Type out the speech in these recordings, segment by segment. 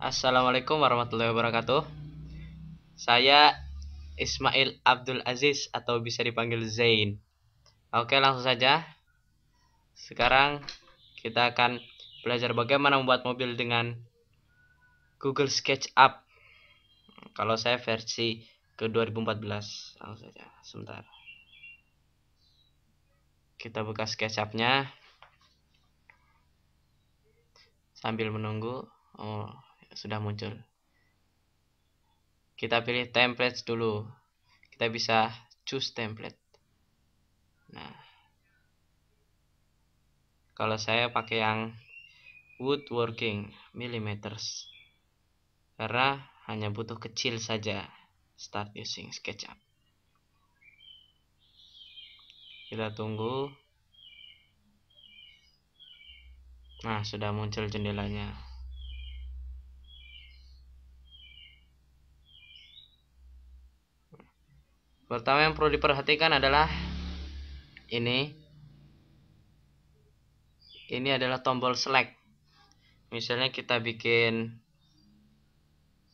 Assalamualaikum warahmatullahi wabarakatuh. Saya Ismail Abdul Aziz atau bisa dipanggil Zain. Oke, langsung saja. Sekarang kita akan belajar bagaimana membuat mobil dengan Google SketchUp. Kalau saya versi ke 2014. Langsung saja, sebentar. Kita buka SketchUp-nya sambil menunggu. Oh, sudah muncul. Kita pilih template dulu. Kita bisa choose template. Nah, kalau saya pakai yang woodworking millimeters karena hanya butuh kecil saja start using SketchUp kita tunggu nah sudah muncul jendelanya pertama yang perlu diperhatikan adalah ini ini adalah tombol select misalnya kita bikin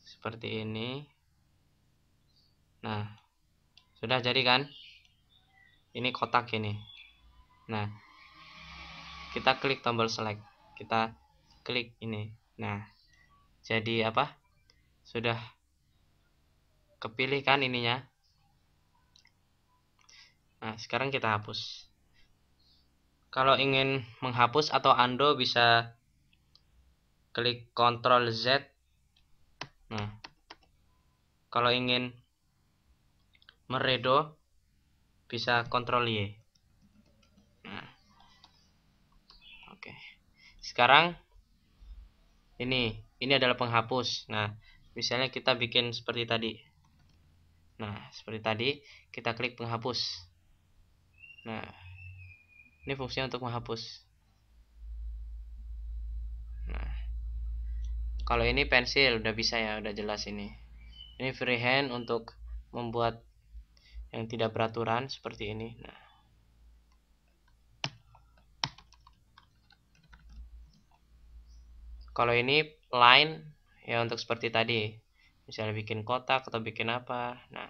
seperti ini nah sudah jadi kan ini kotak ini nah kita klik tombol select kita klik ini nah jadi apa sudah kepilih kan ininya Nah, sekarang kita hapus. Kalau ingin menghapus atau undo bisa klik Ctrl Z. Nah, kalau ingin meredo bisa Ctrl Y. Nah. Oke. Sekarang ini ini adalah penghapus. Nah, misalnya kita bikin seperti tadi. Nah, seperti tadi kita klik penghapus. Nah, ini fungsinya untuk menghapus. Nah, kalau ini pensil udah bisa ya, udah jelas ini. Ini freehand untuk membuat yang tidak beraturan seperti ini. Nah. Kalau ini line ya untuk seperti tadi, misalnya bikin kotak atau bikin apa. Nah,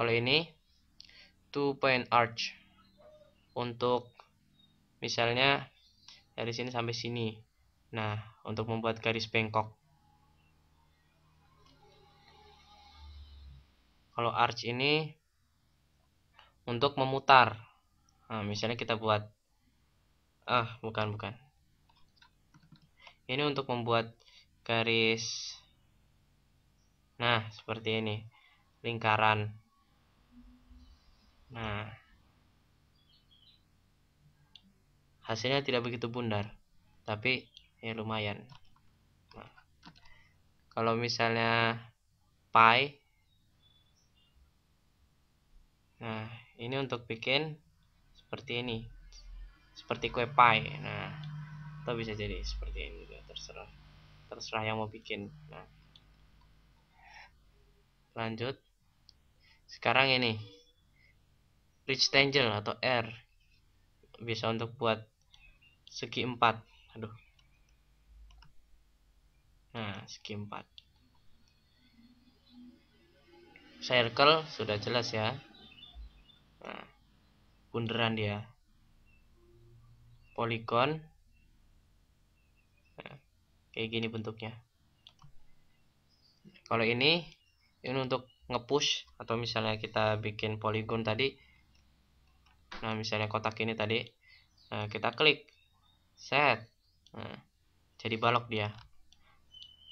Kalau ini two point arch untuk misalnya dari sini sampai sini. Nah, untuk membuat garis bengkok. Kalau arch ini untuk memutar. Nah, misalnya kita buat ah, bukan bukan. Ini untuk membuat garis Nah, seperti ini. Lingkaran. Nah, hasilnya tidak begitu bundar, tapi ya lumayan. Nah, kalau misalnya pi, nah ini untuk bikin seperti ini, seperti kue pi. Nah, atau bisa jadi seperti ini juga terserah, terserah yang mau bikin. Nah, lanjut. Sekarang ini Rich Tangel atau R bisa untuk buat segi empat aduh nah segi empat circle sudah jelas ya nah, bunderan dia polygon nah, kayak gini bentuknya kalau ini ini untuk ngepush atau misalnya kita bikin polygon tadi nah misalnya kotak ini tadi nah, kita klik set nah, jadi balok dia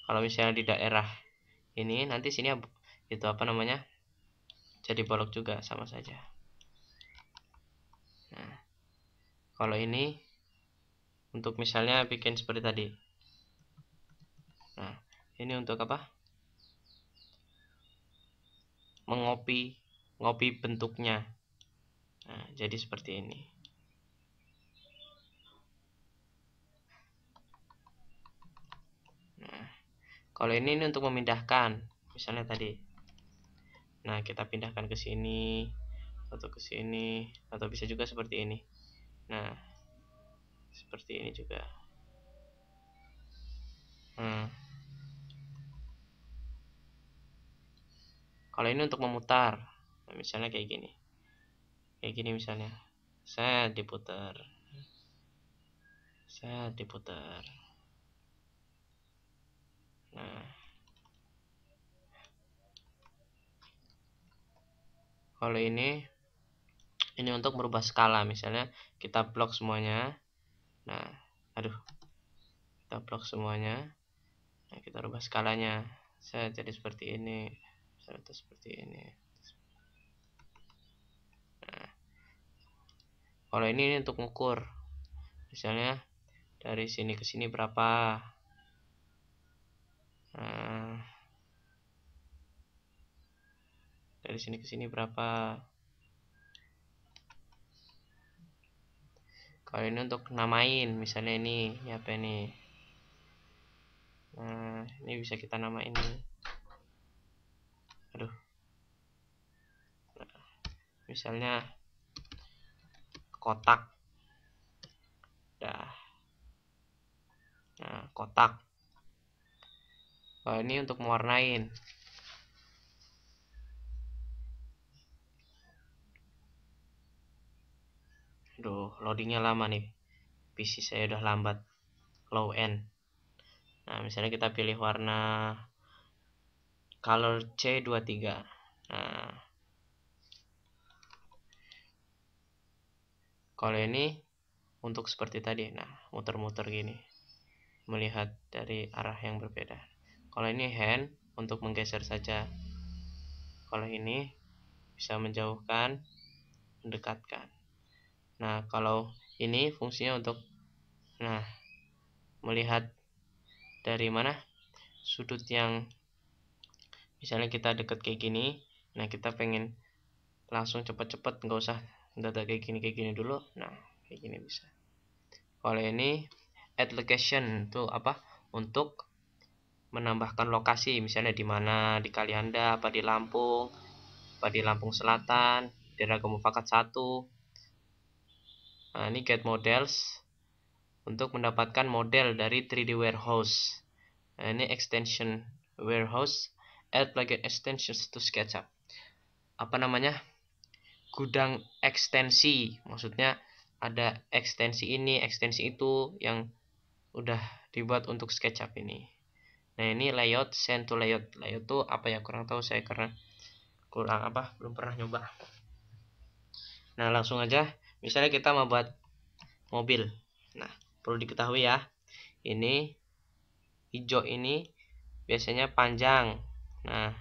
kalau misalnya di daerah ini nanti sini itu apa namanya jadi balok juga sama saja nah kalau ini untuk misalnya bikin seperti tadi nah ini untuk apa mengopi ngopi bentuknya Nah, jadi seperti ini. Nah, kalau ini, ini untuk memindahkan, misalnya tadi. Nah, kita pindahkan ke sini atau ke sini atau bisa juga seperti ini. Nah, seperti ini juga. Nah. Kalau ini untuk memutar, misalnya kayak gini kayak gini misalnya saya diputar saya diputar nah kalau ini ini untuk merubah skala misalnya kita blok semuanya nah aduh kita blok semuanya nah kita rubah skalanya saya jadi seperti ini 100 seperti ini kalau ini, ini untuk ngukur misalnya dari sini ke sini berapa nah, dari sini ke sini berapa kalau ini untuk namain misalnya ini ya apa ini nah ini bisa kita namain nih. aduh nah, misalnya kotak dah nah kotak oh, ini untuk mewarnain aduh loadingnya lama nih. PC saya udah lambat. Low end. Nah, misalnya kita pilih warna color C23. Nah, kalau ini untuk seperti tadi nah muter-muter gini melihat dari arah yang berbeda kalau ini hand untuk menggeser saja kalau ini bisa menjauhkan mendekatkan nah kalau ini fungsinya untuk nah melihat dari mana sudut yang misalnya kita dekat kayak gini nah kita pengen langsung cepet-cepet nggak usah data kayak gini kayak gini dulu nah kayak gini bisa kalau ini add location itu apa untuk menambahkan lokasi misalnya di mana di Kalianda apa di Lampung apa di Lampung Selatan di Ragam Mufakat 1 nah ini get models untuk mendapatkan model dari 3D warehouse nah, ini extension warehouse add plugin extensions to SketchUp apa namanya gudang ekstensi maksudnya ada ekstensi ini ekstensi itu yang udah dibuat untuk SketchUp ini nah ini layout send to layout layout tuh apa ya kurang tahu saya karena kurang apa belum pernah nyoba nah langsung aja misalnya kita mau buat mobil nah perlu diketahui ya ini hijau ini biasanya panjang nah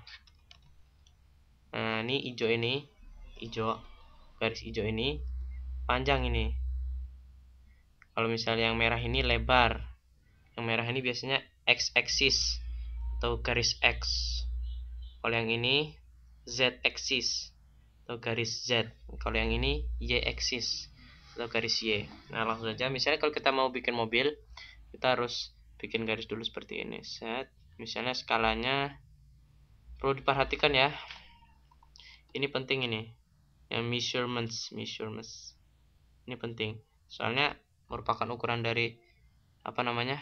nah ini hijau ini hijau garis hijau ini panjang ini kalau misalnya yang merah ini lebar yang merah ini biasanya x axis atau garis x kalau yang ini z axis atau garis z kalau yang ini y axis atau garis y nah langsung saja misalnya kalau kita mau bikin mobil kita harus bikin garis dulu seperti ini set misalnya skalanya perlu diperhatikan ya ini penting ini yang measurements measurements ini penting soalnya merupakan ukuran dari apa namanya